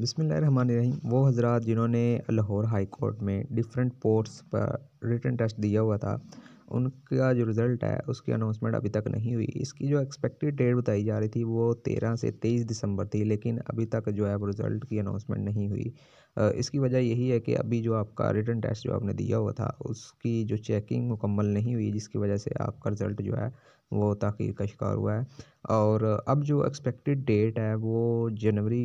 रही वो हज़रा जिन्होंने लाहौर हाई कोर्ट में डिफरेंट पोर्ट्स पर रिटर्न टेस्ट दिया हुआ था उनका जो रिज़ल्ट है उसकी अनाउंसमेंट अभी तक नहीं हुई इसकी जो एक्सपेक्टेड डेट बताई जा रही थी वो तेरह से तेईस दिसंबर थी लेकिन अभी तक जो है वो रिज़ल्ट की अनाउंसमेंट नहीं हुई इसकी वजह यही है कि अभी जो आपका रिटर्न टेस्ट जो आपने दिया हुआ था उसकी जो चेकिंग मुकम्मल नहीं हुई जिसकी वजह से आपका रिज़ल्ट जो है वो तखिर का शिकार हुआ है और अब जो एक्सपेक्टेड डेट है वो जनवरी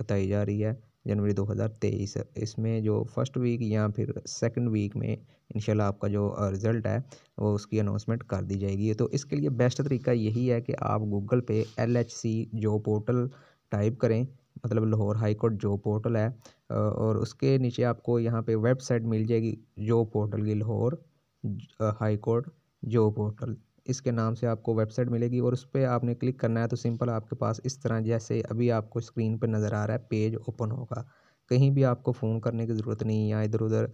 बताई जा रही है जनवरी 2023 इसमें जो फर्स्ट वीक या फिर सेकंड वीक में इंशाल्लाह आपका जो रिज़ल्ट है वो उसकी अनाउंसमेंट कर दी जाएगी तो इसके लिए बेस्ट तरीका यही है कि आप गूगल पे एल एच सी जो पोर्टल टाइप करें मतलब Lahore high court job portal है और उसके नीचे आपको यहाँ पे वेबसाइट मिल जाएगी जॉब पोर्टल की लाहौर हाई कोर्ट पोर्टल इसके नाम से आपको वेबसाइट मिलेगी और उस पर आपने क्लिक करना है तो सिंपल आपके पास इस तरह जैसे अभी आपको स्क्रीन पर नज़र आ रहा है पेज ओपन होगा कहीं भी आपको फ़ोन करने की ज़रूरत नहीं या इधर उधर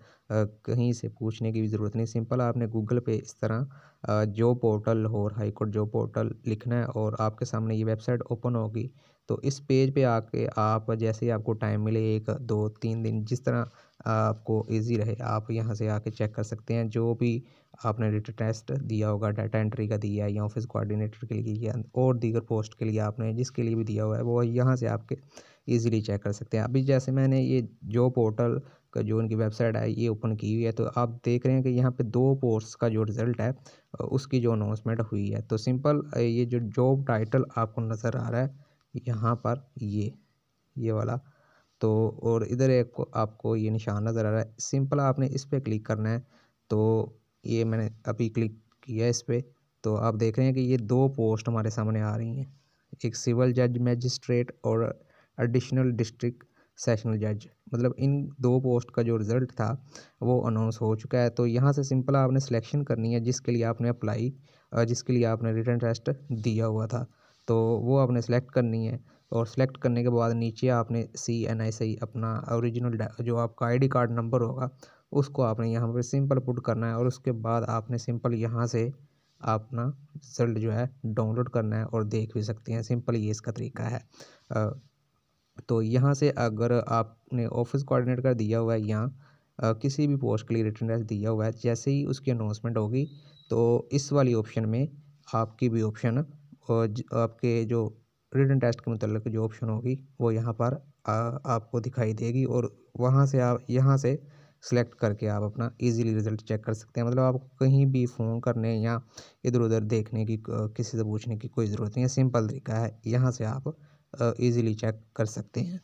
कहीं से पूछने की भी ज़रूरत नहीं सिंपल आपने गूगल पे इस तरह जो पोर्टल लाहौर हाईकोर्ट जो पोर्टल लिखना है और आपके सामने ये वेबसाइट ओपन होगी तो इस पेज पे आके आप जैसे ही आपको टाइम मिले एक दो तीन दिन जिस तरह आपको इजी रहे आप यहाँ से आके चेक कर सकते हैं जो भी आपने रिटर्न टेस्ट दिया होगा डाटा एंट्री का दिया है या ऑफिस कोऑर्डिनेटर के लिए या और दीगर पोस्ट के लिए आपने जिसके लिए भी दिया हुआ है वो यहाँ से आपके ईजिली चेक कर सकते हैं अभी जैसे मैंने ये जो पोर्टल का जो उनकी वेबसाइट है ये ओपन की हुई है तो आप देख रहे हैं कि यहाँ पे दो पोस्ट का जो रिज़ल्ट है उसकी जो अनाउंसमेंट हुई है तो सिंपल ये जो जॉब टाइटल आपको नज़र आ रहा है यहाँ पर ये ये वाला तो और इधर एक आपको ये निशान नज़र आ रहा है सिंपल आपने इस पर क्लिक करना है तो ये मैंने अभी क्लिक किया इस पर तो आप देख रहे हैं कि ये दो पोस्ट हमारे सामने आ रही हैं एक सिविल जज मैजिस्ट्रेट और एडिशनल डिस्ट्रिक्ट सेशनल जज मतलब इन दो पोस्ट का जो रिज़ल्ट था वो अनाउंस हो चुका है तो यहाँ से सिंपल आपने सिलेक्शन करनी है जिसके लिए आपने अप्लाई जिसके लिए आपने रिटर्न टेस्ट दिया हुआ था तो वो आपने सेलेक्ट करनी है और सेलेक्ट करने के बाद नीचे आपने सी एन आई सी अपना ओरिजिनल जो आपका आईडी कार्ड नंबर होगा उसको आपने यहाँ पर सिंपल पुट करना है और उसके बाद आपने सिंपल यहाँ से अपना रिज़ल्ट जो है डाउनलोड करना है और देख भी सकते हैं सिंपल ये इसका तरीका है तो यहाँ से अगर आपने ऑफिस कोऑर्डिनेट कर दिया हुआ है या किसी भी पोस्ट के लिए रिटर्न एड्रेस दिया हुआ है जैसे ही उसकी अनाउंसमेंट होगी तो इस वाली ऑप्शन में आपकी भी ऑप्शन और आपके जो रिटर्न टेस्ट के मतलब जो ऑप्शन होगी वो यहाँ पर आ, आपको दिखाई देगी और वहाँ से आप यहाँ से सिलेक्ट करके आप अपना इजीली रिज़ल्ट चेक कर सकते हैं मतलब आप कहीं भी फ़ोन करने या इधर उधर देखने की किसी से पूछने की कोई ज़रूरत नहीं है सिंपल तरीका है यहाँ से आप ईज़िली चेक कर सकते हैं